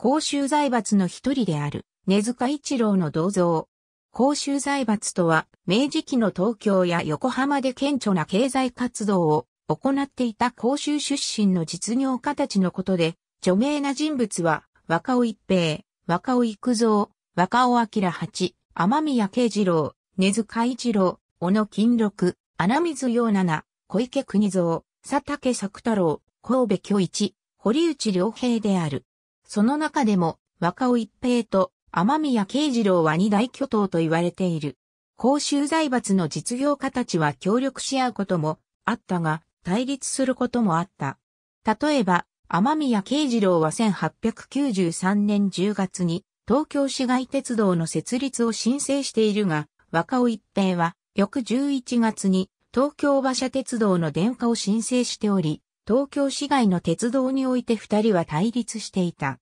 公衆財閥の一人である根塚一郎の銅像。公衆財閥とは、明治期の東京や横浜で顕著な経済活動を行っていた公衆出身の実業家たちのことで、著名な人物は、若尾一平、若尾育三、若尾明八、天宮慶次郎、根塚一郎、小野金六、穴水洋七、小池国蔵、佐竹作太郎、神戸巨一、堀内良平である。その中でも若尾一平と天宮慶次郎は二大巨頭と言われている。公衆財閥の実業家たちは協力し合うこともあったが、対立することもあった。例えば、天宮慶次郎は1893年10月に東京市街鉄道の設立を申請しているが、若尾一平は翌11月に東京馬車鉄道の電化を申請しており、東京市外の鉄道において二人は対立していた。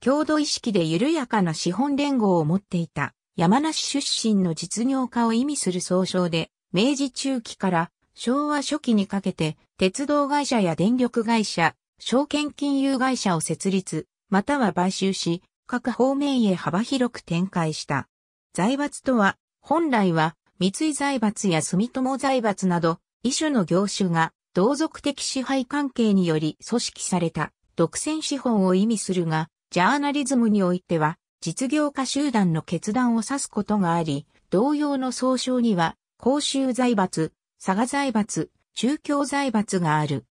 郷土意識で緩やかな資本連合を持っていた山梨出身の実業家を意味する総称で、明治中期から昭和初期にかけて鉄道会社や電力会社、証券金融会社を設立、または買収し、各方面へ幅広く展開した。財閥とは、本来は三井財閥や住友財閥など、一種の業種が同族的支配関係により組織された独占資本を意味するが、ジャーナリズムにおいては実業家集団の決断を指すことがあり、同様の総称には、公衆財閥、佐賀財閥、中京財閥がある。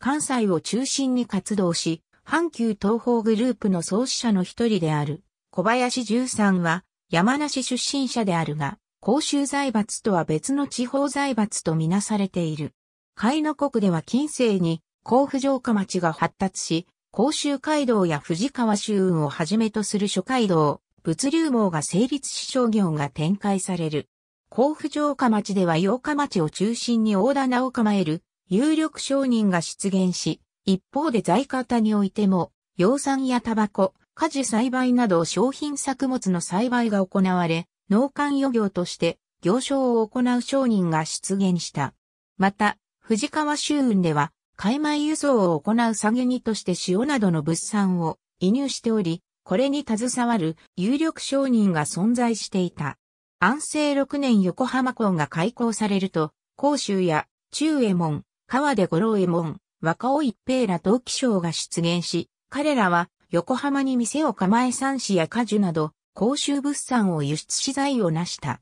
関西を中心に活動し、阪急東方グループの創始者の一人である、小林十三は、山梨出身者であるが、公衆財閥とは別の地方財閥とみなされている。海の国では近世に甲府城下町が発達し、甲州街道や藤川州運をはじめとする諸街道、物流網が成立し商業が展開される。甲府城下町では八日町を中心に大棚を構える有力商人が出現し、一方で在方においても、養蚕やタバコ、果樹栽培など商品作物の栽培が行われ、農館漁業として行商を行う商人が出現した。また、藤川周運では、海米輸送を行う下げにとして塩などの物産を輸入しており、これに携わる有力商人が存在していた。安政6年横浜港が開港されると、甲州や中衛門、川出五郎衛門、若尾一平ら同期商が出現し、彼らは横浜に店を構え産子や果樹など、甲州物産を輸出資材を成した。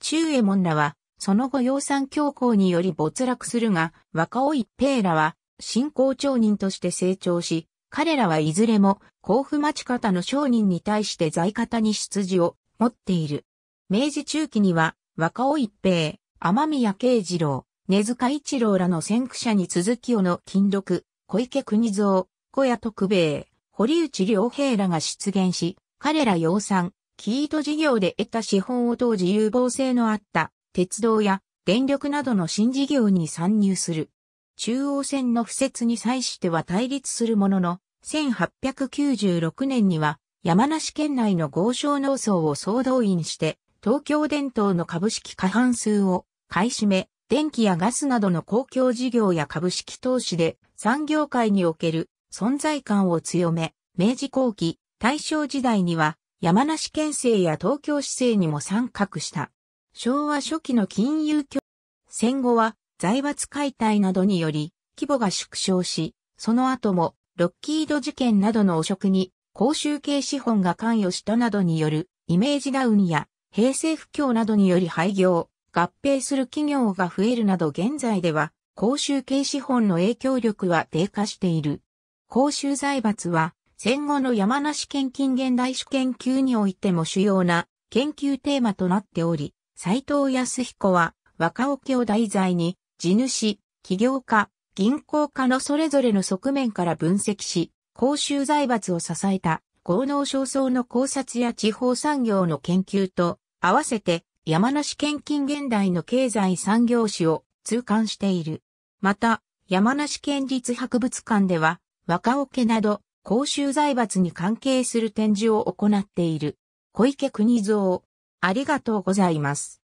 中衛門らはその後養蚕教皇により没落するが、若尾一平らは、新校町人として成長し、彼らはいずれも、甲府町方の商人に対して在方に出自を持っている。明治中期には、若尾一平、天宮慶次郎、根塚一郎らの先駆者に続きをの金禄、小池国蔵、小屋徳兵衛、堀内良平らが出現し、彼ら養蚕、キート事業で得た資本を当時有望性のあった鉄道や電力などの新事業に参入する。中央線の付設に際しては対立するものの、1896年には山梨県内の豪商農村を総動員して、東京電灯の株式過半数を買い占め、電気やガスなどの公共事業や株式投資で産業界における存在感を強め、明治後期、大正時代には山梨県政や東京市政にも参画した。昭和初期の金融局、戦後は財閥解体などにより規模が縮小し、その後もロッキード事件などの汚職に公衆系資本が関与したなどによるイメージダウンや平成不況などにより廃業、合併する企業が増えるなど現在では公衆系資本の影響力は低下している。公衆財閥は戦後の山梨県近現代史研究においても主要な研究テーマとなっており、斎藤康彦は若桶を題材に地主、起業家、銀行家のそれぞれの側面から分析し、公衆財閥を支えた合能焦燥の考察や地方産業の研究と合わせて山梨県近現代の経済産業史を通貫している。また、山梨県立博物館では、若桶など、公衆財閥に関係する展示を行っている。小池国蔵、ありがとうございます。